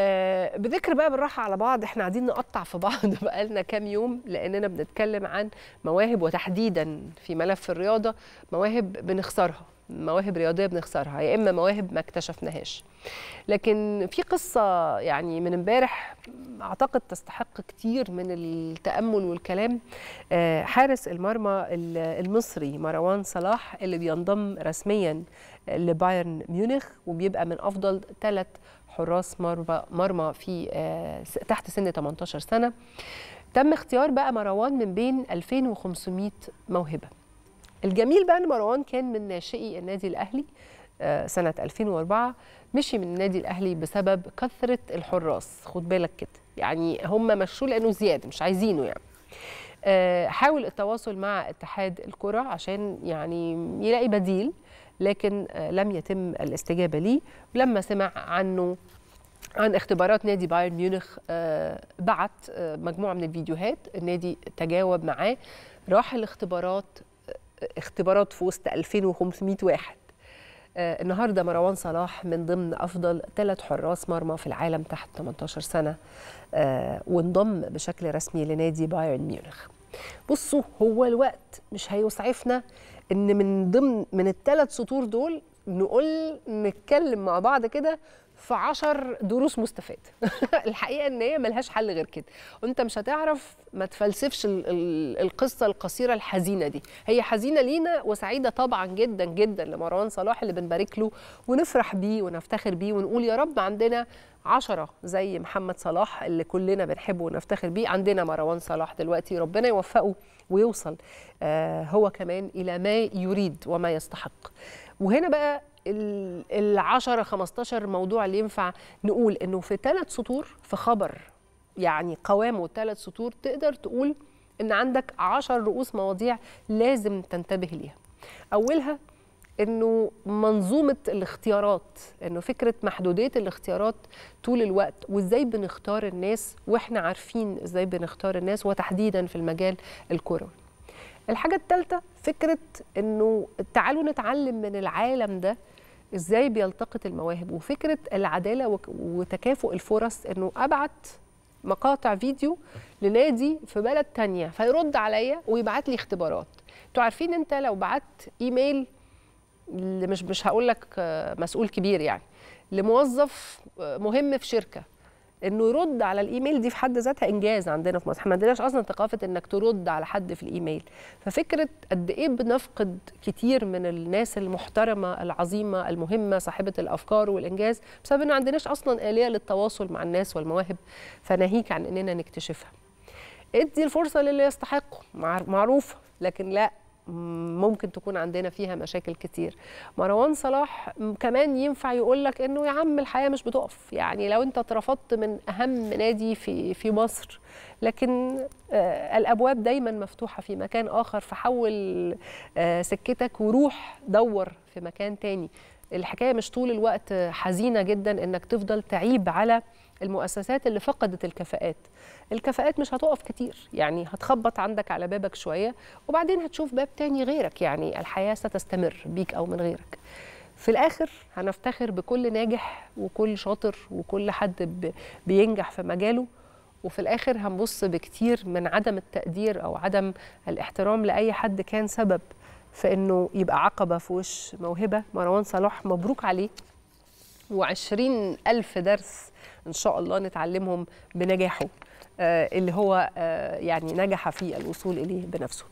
آه، بذكر بقى بالراحه على بعض احنا قاعدين نقطع في بعض بقالنا كام يوم لاننا بنتكلم عن مواهب وتحديدا في ملف الرياضه مواهب بنخسرها مواهب رياضيه بنخسرها يا اما مواهب ما اكتشفناهاش لكن في قصه يعني من امبارح اعتقد تستحق كتير من التامل والكلام آه، حارس المرمى المصري مروان صلاح اللي بينضم رسميا لبايرن ميونخ وبيبقى من افضل ثلاث حراس مرمى مرمى في آه، تحت سن 18 سنه تم اختيار بقى مروان من بين 2500 موهبه الجميل بقى ان مروان كان من ناشئي النادي الاهلي آه، سنه 2004 مشي من النادي الاهلي بسبب كثره الحراس خد بالك كده يعني هم مشوه لانه زياده مش عايزينه يعني آه، حاول التواصل مع اتحاد الكره عشان يعني يلاقي بديل لكن آه، لم يتم الاستجابه ليه ولما سمع عنه عن اختبارات نادي بايرن ميونخ بعت مجموعه من الفيديوهات النادي تجاوب معاه راح الاختبارات اختبارات في وسط 2500 واحد آه، النهارده مروان صلاح من ضمن افضل ثلاث حراس مرمى في العالم تحت 18 سنه آه، وانضم بشكل رسمي لنادي بايرن ميونخ بصوا هو الوقت مش هيسعفنا ان من ضمن من الثلاث سطور دول نقول نتكلم مع بعض كده في 10 دروس مستفاده الحقيقه ان هي ملهاش حل غير كده وانت مش هتعرف ما تفلسفش القصه القصيره الحزينه دي هي حزينه لينا وسعيده طبعا جدا جدا لمروان صلاح اللي بنبارك له ونفرح بيه ونفتخر بيه ونقول يا رب عندنا عشرة زي محمد صلاح اللي كلنا بنحبه ونفتخر بيه عندنا مروان صلاح دلوقتي ربنا يوفقه ويوصل آه هو كمان إلى ما يريد وما يستحق وهنا بقى ال 10 15 موضوع اللي ينفع نقول انه في ثلاث سطور في خبر يعني قوامه ثلاث سطور تقدر تقول ان عندك 10 رؤوس مواضيع لازم تنتبه ليها اولها انه منظومه الاختيارات انه فكره محدوديه الاختيارات طول الوقت وازاي بنختار الناس واحنا عارفين ازاي بنختار الناس وتحديدا في المجال الكروي الحاجه الثالثه فكره انه تعالوا نتعلم من العالم ده ازاي بيلتقط المواهب وفكره العداله وتكافؤ الفرص انه ابعت مقاطع فيديو لنادي في بلد تانية فيرد عليا ويبعت لي اختبارات انتوا عارفين انت لو بعت ايميل مش مش هقول لك مسؤول كبير يعني لموظف مهم في شركه انه يرد على الايميل دي في حد ذاتها انجاز عندنا في مصر احنا ما عندناش اصلا ثقافه انك ترد على حد في الايميل ففكره قد ايه بنفقد كتير من الناس المحترمه العظيمه المهمه صاحبه الافكار والانجاز بسبب ان ما عندناش اصلا اليه للتواصل مع الناس والمواهب فناهيك عن اننا نكتشفها ادي الفرصه للي يستحقه معروف لكن لا ممكن تكون عندنا فيها مشاكل كتير مروان صلاح كمان ينفع يقول لك انه يا عم الحياه مش بتقف يعني لو انت اترفضت من اهم نادي في في مصر لكن آه، الابواب دايما مفتوحه في مكان اخر فحول آه، سكتك وروح دور في مكان تاني الحكايه مش طول الوقت حزينه جدا انك تفضل تعيب على المؤسسات اللي فقدت الكفاءات الكفاءات مش هتقف كتير يعني هتخبط عندك على بابك شويه وبعدين هتشوف باب تاني غيرك يعني الحياه ستستمر بيك او من غيرك في الاخر هنفتخر بكل ناجح وكل شاطر وكل حد بينجح في مجاله وفي الاخر هنبص بكتير من عدم التقدير او عدم الاحترام لاي حد كان سبب فانه يبقى عقبه في وش موهبه مروان صلاح مبروك عليه وعشرين ألف درس إن شاء الله نتعلمهم بنجاحه آه، اللي هو آه، يعني نجح في الوصول إليه بنفسه